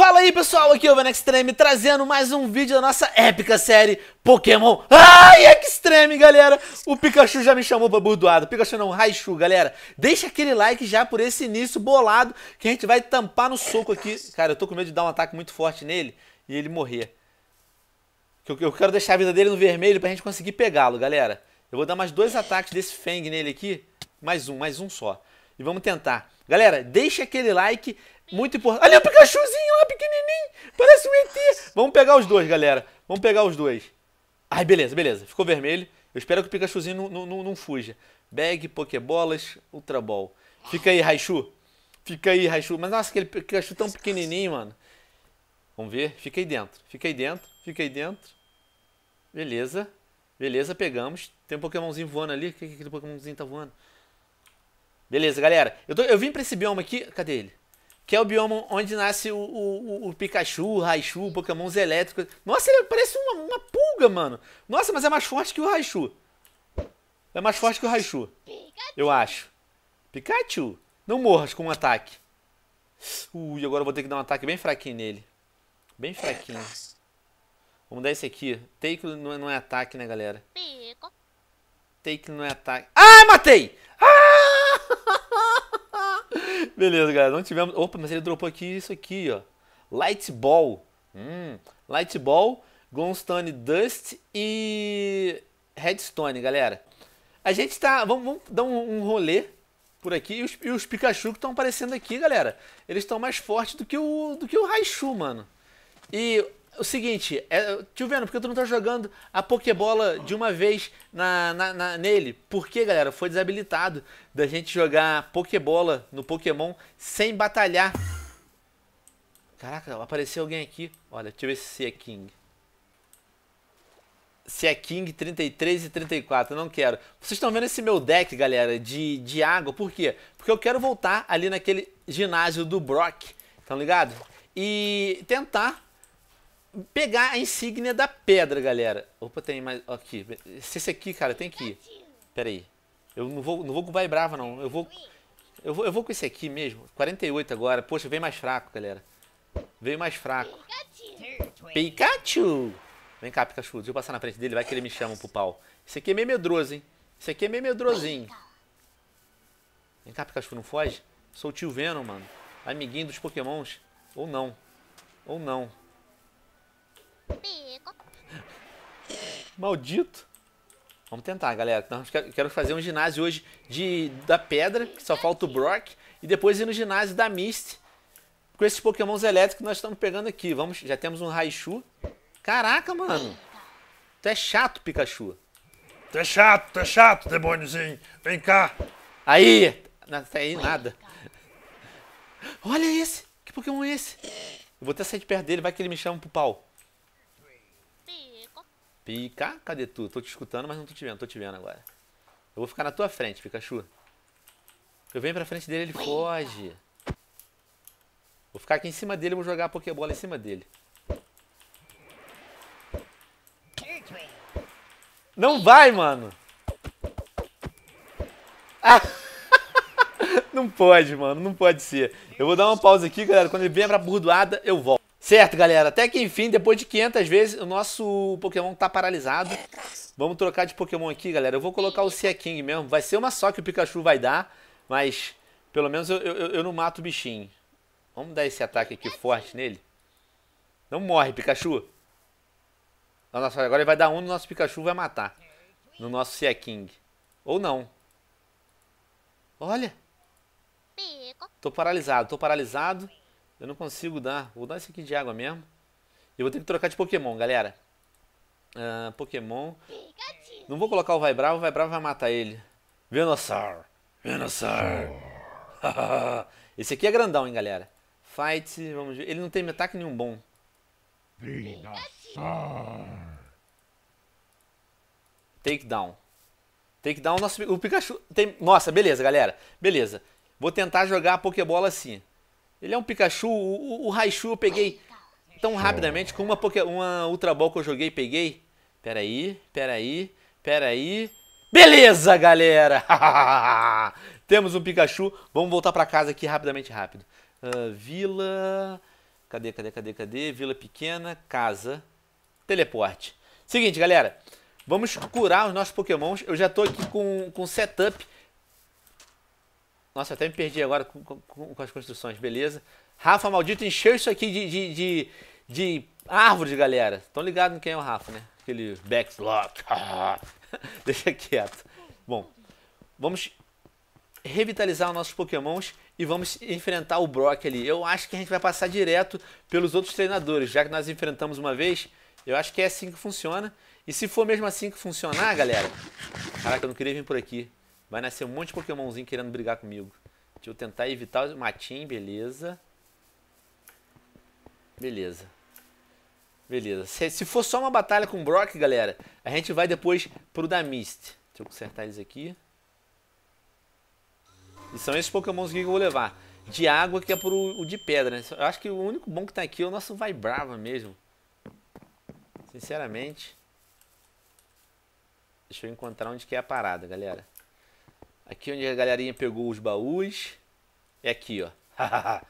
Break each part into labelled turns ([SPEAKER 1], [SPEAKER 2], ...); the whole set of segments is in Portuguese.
[SPEAKER 1] Fala aí pessoal, aqui é o Van Extreme trazendo mais um vídeo da nossa épica série Pokémon Ai Extreme, galera! O Pikachu já me chamou pra Pikachu não, Raichu, galera Deixa aquele like já por esse início bolado que a gente vai tampar no soco aqui Cara, eu tô com medo de dar um ataque muito forte nele e ele morrer Eu quero deixar a vida dele no vermelho pra gente conseguir pegá-lo, galera Eu vou dar mais dois ataques desse Fang nele aqui, mais um, mais um só e vamos tentar. Galera, deixa aquele like, muito importante. Ali é o Pikachuzinho lá, pequenininho. Parece um ET. Vamos pegar os dois, galera. Vamos pegar os dois. Ai, beleza, beleza. Ficou vermelho. Eu espero que o Pikachuzinho não, não, não, não fuja. Bag, Pokébolas, Ultra Ball. Fica aí, Raichu. Fica aí, Raichu. Mas nossa, aquele Pikachu tão pequenininho, mano. Vamos ver. Fica aí dentro. Fica aí dentro. Fica aí dentro. Beleza. Beleza, pegamos. Tem um Pokémonzinho voando ali. O que, que aquele Pokémonzinho tá voando? Beleza, galera. Eu, tô, eu vim pra esse bioma aqui. Cadê ele? que é o bioma onde nasce o, o, o Pikachu, o Raichu, pokémons elétricos. Nossa, ele parece uma, uma, pulga, mano. Nossa, mas é mais forte que o Raichu. É mais forte que o Raichu. Eu acho. Pikachu. Não morras com um ataque. Ui, agora eu vou ter que dar um ataque bem fraquinho nele. Bem fraquinho. Vamos dar esse aqui. Take não é, não é ataque, né, galera? Take não é ataque. Ah, matei! Ah! Beleza, galera. Não tivemos. Opa, mas ele dropou aqui isso aqui, ó. Light Ball. Hum. Light Ball, Glowstone Dust e Redstone, galera. A gente tá. Vamos, vamos dar um, um, rolê por aqui. E os, e os Pikachu que estão aparecendo aqui, galera. Eles estão mais fortes do que o do que o Raichu, mano. E o seguinte, é, tio Veno, por que tu não tá jogando a Pokébola de uma vez na, na, na, nele? Porque, galera, foi desabilitado da gente jogar Pokébola no Pokémon sem batalhar. Caraca, apareceu alguém aqui. Olha, deixa eu ver se é King. Se é King 33 e 34, não quero. Vocês estão vendo esse meu deck, galera, de, de água, por quê? Porque eu quero voltar ali naquele ginásio do Brock, tá ligado? E tentar pegar a insígnia da pedra, galera. Opa, tem mais. Aqui. Esse aqui, cara, tem que ir. Pera aí. Eu não vou, não vou com o Vai Brava, não. Eu vou, eu vou. Eu vou com esse aqui mesmo. 48 agora. Poxa, vem mais fraco, galera. Veio mais fraco. Pikachu! Vem cá, Pikachu. Deixa eu passar na frente dele. Vai que ele me chama pro pau. Esse aqui é meio medroso, hein? Esse aqui é meio medrosinho. Vem cá, Pikachu. Não foge. Sou o tio Venom, mano. Amiguinho dos pokémons. Ou não. Ou não. Maldito. Vamos tentar, galera. Então, quero fazer um ginásio hoje de da pedra, que só falta o Brock. E depois ir no ginásio da Mist. Com esses pokémons elétricos que nós estamos pegando aqui. Vamos, já temos um Raichu. Caraca, mano. Tu é chato, Pikachu. Tu é chato, tu é chato, demôniozinho. Vem cá. Aí. Não, tá aí nada. Olha esse. Que pokémon é esse? Eu vou até sair de perto dele, vai que ele me chama pro pau. Pica, cadê tu? Tô te escutando, mas não tô te vendo, tô te vendo agora. Eu vou ficar na tua frente, Pikachu. Eu venho pra frente dele, ele foge. Vou ficar aqui em cima dele, vou jogar a Pokébola em cima dele. Não vai, mano. Ah. Não pode, mano, não pode ser. Eu vou dar uma pausa aqui, galera. Quando ele vier pra burdoada, eu volto. Certo, galera. Até que enfim, depois de 500 vezes, o nosso Pokémon tá paralisado. Vamos trocar de Pokémon aqui, galera. Eu vou colocar o Sea King mesmo. Vai ser uma só que o Pikachu vai dar, mas pelo menos eu, eu, eu não mato o bichinho. Vamos dar esse ataque aqui forte nele. Não morre, Pikachu. Nossa, agora ele vai dar um no nosso Pikachu vai matar. No nosso Sea King. Ou não. Olha. Tô paralisado, tô paralisado. Eu não consigo dar. Vou dar esse aqui de água mesmo. Eu vou ter que trocar de Pokémon, galera. Uh, Pokémon. Não vou colocar o Vai Bravo, o Vai Bravo vai matar ele. Venusaur. Venossaur. esse aqui é grandão, hein, galera. Fight, vamos ver. Ele não tem ataque nenhum bom. Venossaur. Takedown. Takedown, nosso, o Pikachu tem... Nossa, beleza, galera. Beleza. Vou tentar jogar a Pokébola assim. Ele é um Pikachu. O, o, o Raichu eu peguei tão rapidamente com uma, uma Ultra Ball que eu joguei, peguei. Peraí, peraí, peraí. Beleza, galera! Temos um Pikachu. Vamos voltar pra casa aqui rapidamente, rápido. Uh, vila... Cadê, cadê, cadê, cadê? Vila pequena, casa, teleporte. Seguinte, galera. Vamos curar os nossos pokémons. Eu já tô aqui com, com setup nossa, até me perdi agora com, com, com as construções, beleza? Rafa Maldito encheu isso aqui de, de, de, de árvores, galera. Estão ligados em quem é o Rafa, né? Aquele backslot. Deixa quieto. Bom, vamos revitalizar nossos pokémons e vamos enfrentar o Brock ali. Eu acho que a gente vai passar direto pelos outros treinadores, já que nós enfrentamos uma vez. Eu acho que é assim que funciona. E se for mesmo assim que funcionar, galera... Caraca, eu não queria vir por aqui. Vai nascer um monte de pokémonzinho querendo brigar comigo. Deixa eu tentar evitar o matinho, beleza. Beleza. Beleza. Se, se, for só uma batalha com o Brock, galera, a gente vai depois pro da Mist. Deixa eu consertar eles aqui. E são esses pokémons que eu vou levar. De água que é pro o de pedra, né? Eu acho que o único bom que tá aqui é o nosso Vibrava mesmo. Sinceramente. Deixa eu encontrar onde que é a parada, galera. Aqui onde a galerinha pegou os baús. É aqui, ó.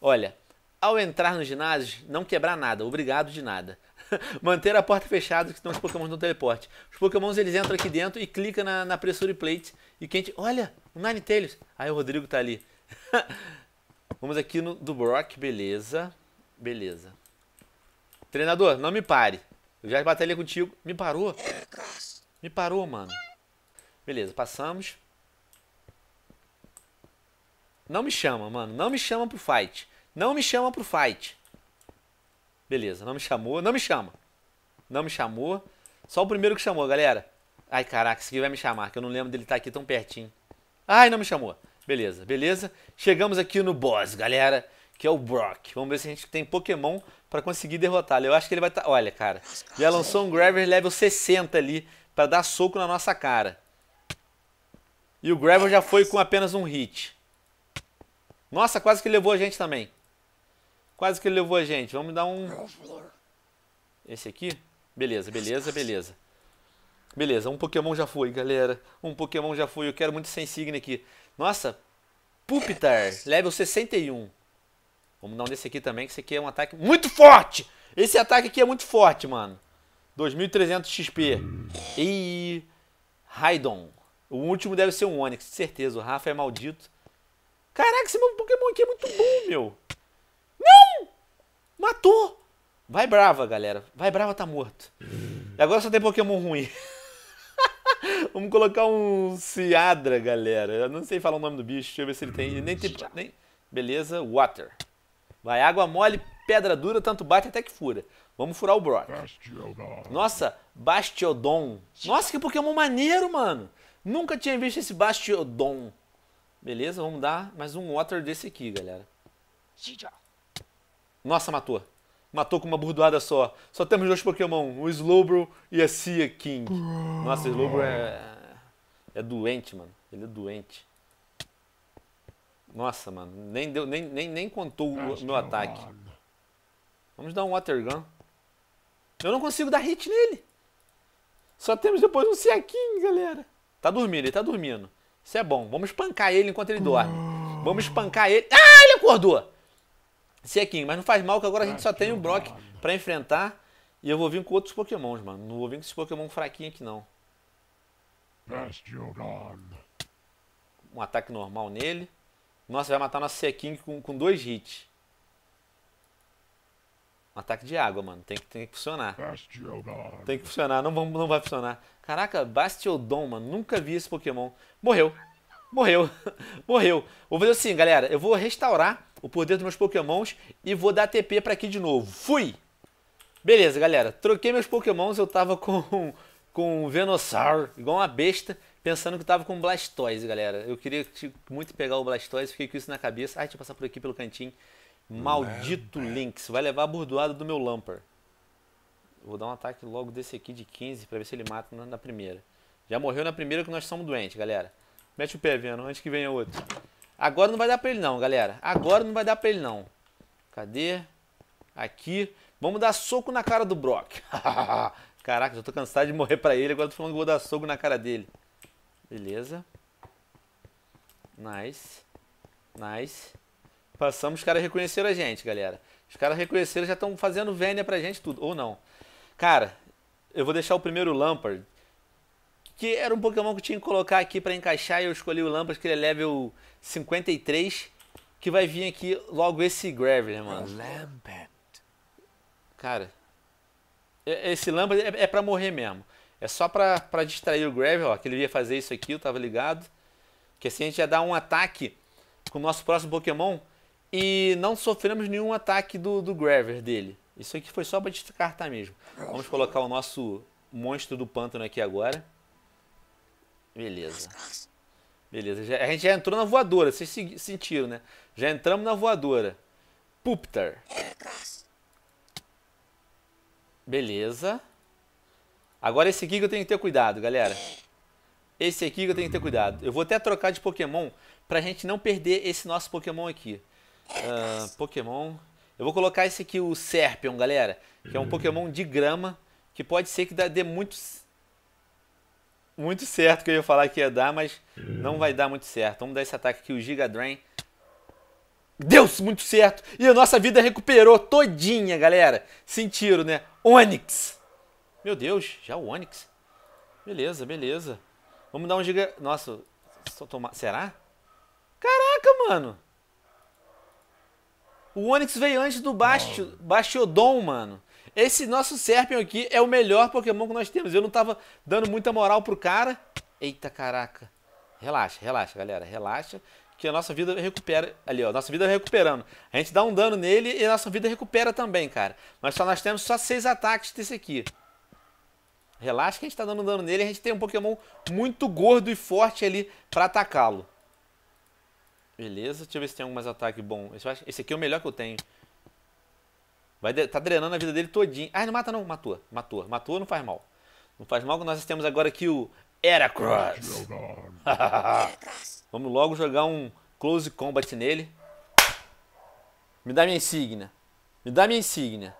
[SPEAKER 1] Olha, ao entrar no ginásio, não quebrar nada. Obrigado de nada. Manter a porta fechada, que senão os pokémons não teleporte. Os pokémons, eles entram aqui dentro e clicam na, na pressure plate. E quem... Te... Olha, o Ninetales. Aí o Rodrigo tá ali. Vamos aqui no do Brock. Beleza. Beleza. Treinador, não me pare. Eu já batalhei contigo. Me parou. É, me parou, mano. Beleza, passamos. Não me chama, mano. Não me chama pro fight. Não me chama pro fight. Beleza, não me chamou. Não me chama. Não me chamou. Só o primeiro que chamou, galera. Ai, caraca, esse aqui vai me chamar, que eu não lembro dele estar tá aqui tão pertinho. Ai, não me chamou. Beleza, beleza. Chegamos aqui no boss, galera, que é o Brock. Vamos ver se a gente tem Pokémon para conseguir derrotá-lo. Eu acho que ele vai estar... Tá... Olha, cara, já lançou um Graver level 60 ali para dar soco na nossa cara. E o Graver já foi com apenas um hit. Nossa, quase que levou a gente também. Quase que levou a gente. Vamos dar um. Esse aqui? Beleza, beleza, beleza. Beleza, um Pokémon já foi, galera. Um Pokémon já foi. Eu quero muito sem signo aqui. Nossa, Pupitar, level 61. Vamos dar um desse aqui também, que esse aqui é um ataque muito forte. Esse ataque aqui é muito forte, mano. 2300 XP. E... Raidon. O último deve ser um Onix, certeza. O Rafa é maldito. Caraca, esse meu Pokémon aqui é muito bom, meu. Não! Matou! Vai brava, galera. Vai brava, tá morto. E agora só tem Pokémon ruim. Vamos colocar um Ciadra, galera. Eu não sei falar o nome do bicho. Deixa eu ver se ele tem. Nem tem. Nem... Beleza, Water. Vai, água mole, pedra dura, tanto bate até que fura. Vamos furar o Brock. Nossa, Bastiodon. Nossa, que Pokémon maneiro, mano. Nunca tinha visto esse Bastiodon. Beleza, vamos dar mais um water desse aqui, galera. Nossa, matou. Matou com uma burdoada só. Só temos dois Pokémon, o Slowbro e a Sea King. Nossa, o Slowbro é... É doente, mano. Ele é doente. Nossa, mano. Nem, deu, nem, nem, nem contou o meu ataque. Vamos dar um Water Gun. Eu não consigo dar hit nele. Só temos depois um King, galera. Tá dormindo, ele tá dormindo. Isso é bom. Vamos espancar ele enquanto ele dorme. Ah. Vamos espancar ele. Ah, ele acordou! Sequinho, mas não faz mal que agora a gente só tem o Brock para enfrentar. E eu vou vir com outros pokémons, mano. Não vou vir com esses pokémon fraquinho aqui, não. Um ataque normal nele. Nossa, vai matar nosso Sequinho com, com dois hits. Um ataque de água, mano. Tem que, tem que funcionar. Bastiodon. Tem que funcionar. Não, vamos, não vai funcionar. Caraca, Bastiodon, mano. Nunca vi esse Pokémon. Morreu. Morreu. Morreu. Vou fazer assim, galera. Eu vou restaurar o poder dos meus Pokémons e vou dar TP pra aqui de novo. Fui! Beleza, galera. Troquei meus Pokémons. Eu tava com, com um Venossaur, igual uma besta, pensando que tava com Blastoise, galera. Eu queria tipo, muito pegar o Blastoise. Fiquei com isso na cabeça. Ai, deixa eu passar por aqui pelo cantinho. Maldito Merda. É, é. Lynx, vai levar a burdoada do meu Lamper. Vou dar um ataque logo desse aqui de 15 para ver se ele mata na, primeira. Já morreu na primeira que nós somos doentes, galera. Mete o pé, Venom, antes que venha outro. Agora não vai dar pra ele não, galera. Agora não vai dar pra ele não. Cadê? Aqui. Vamos dar soco na cara do Brock. Caraca, já tô cansado de morrer pra ele. Agora tô falando que vou dar soco na cara dele. Beleza. Nice. Nice. Passamos, os caras reconheceram a gente, galera. Os caras reconheceram, já estão fazendo vênia pra gente tudo, ou não. Cara, eu vou deixar o primeiro Lampard, que era um Pokémon que eu tinha que colocar aqui para encaixar, e eu escolhi o Lampard, que ele é level 53, que vai vir aqui logo esse Graveler, mano. É Lampard. Cara, esse Lampard é, é morrer mesmo. É só pra, pra distrair o Graveler, ó, que ele ia fazer isso aqui, eu tava ligado. Que assim a gente ia dar um ataque com o nosso próximo Pokémon e não sofremos nenhum ataque do, do Graver dele. Isso aqui foi só para descartar mesmo. Vamos colocar o nosso monstro do pântano aqui agora. Beleza. Beleza. a gente já entrou na voadora. Vocês sentiram, né? Já entramos na voadora. Pupter. Beleza. Agora esse aqui que eu tenho que ter cuidado, galera. Esse aqui que eu tenho que ter cuidado. Eu vou até trocar de Pokémon pra gente não perder esse nosso Pokémon aqui uh, Pokémon. Eu vou colocar esse aqui, o Serpion, galera. Que é um hum. Pokémon de grama. Que pode ser que dê muito. Muito certo que eu ia falar que ia dar, mas não vai hum. dar muito certo. Vamos dar esse ataque aqui, o Giga Drain. Deus, muito certo! E a nossa vida recuperou todinha, galera. Sentiram, né? Onix! Meu Deus, já o Onix. Beleza, beleza. Vamos dar um giga... Nossa, só tomar... Será? Caraca, mano! O Onix veio antes do Bastio, wow. Bastiodon, mano. Esse nosso Serpion aqui é o melhor Pokémon que nós temos. Eu não tava dando muita moral pro cara. Eita, caraca. Relaxa, relaxa, galera. Relaxa. Que a nossa vida recupera. Ali, ó. Nossa vida recuperando. A gente dá um dano nele e a nossa vida recupera também, cara. Mas só nós temos só seis ataques desse aqui. Relaxa que a gente tá dando dano nele. A gente tem um Pokémon muito gordo e forte ali pra atacá-lo. Beleza, deixa eu ver se tem algum mais ataque bom. Esse, aqui é o melhor que eu tenho. Vai, tá drenando a vida dele todinho. Ah, não mata não, matou, matou. Matou não faz mal. Não faz mal que nós temos agora aqui o Heracross. Vamos logo jogar um Close Combat nele. Me dá minha insígnia. Me dá minha insígnia.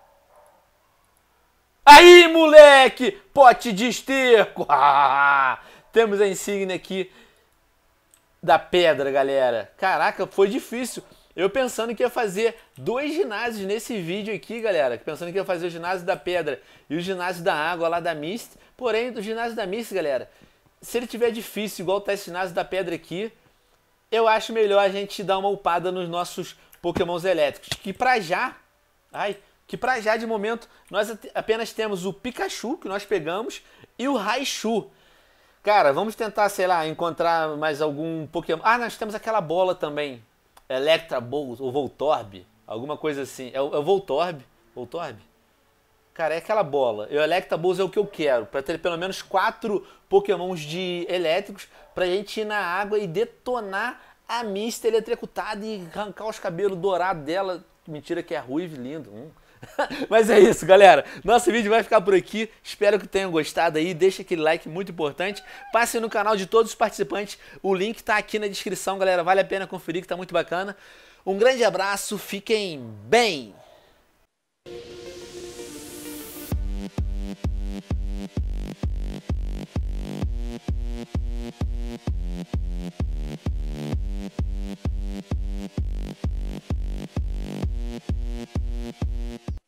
[SPEAKER 1] Aí, moleque! Pote de esterco! Temos a insígnia aqui da pedra, galera. Caraca, foi difícil. Eu pensando que ia fazer dois ginásios nesse vídeo aqui, galera. Pensando que ia fazer o ginásio da pedra e o ginásio da água lá da Mist. Porém, do ginásio da Mist, galera, se ele tiver difícil, igual tá esse ginásio da pedra aqui, eu acho melhor a gente dar uma upada nos nossos pokémons elétricos. Que pra já... Ai, que pra já, de momento, nós apenas temos o Pikachu, que nós pegamos, e o Raichu. Cara, vamos tentar, sei lá, encontrar mais algum Pokémon. Ah, nós temos aquela bola também. Electra ou Voltorb. Alguma coisa assim. É o, é o Voltorb? Voltorb? Cara, é aquela bola. E o Electra é o que eu quero. para ter pelo menos quatro Pokémons de elétricos. Pra gente ir na água e detonar a Mista eletrocutada e arrancar os cabelos dourados dela. Mentira que é ruivo lindo. Hum. Mas é isso, galera. Nosso vídeo vai ficar por aqui. Espero que tenham gostado aí. Deixa aquele like muito importante. Passe no canal de todos os participantes. O link está aqui na descrição, galera. Vale a pena conferir que está muito bacana. Um grande abraço. Fiquem bem. Thank you. うん。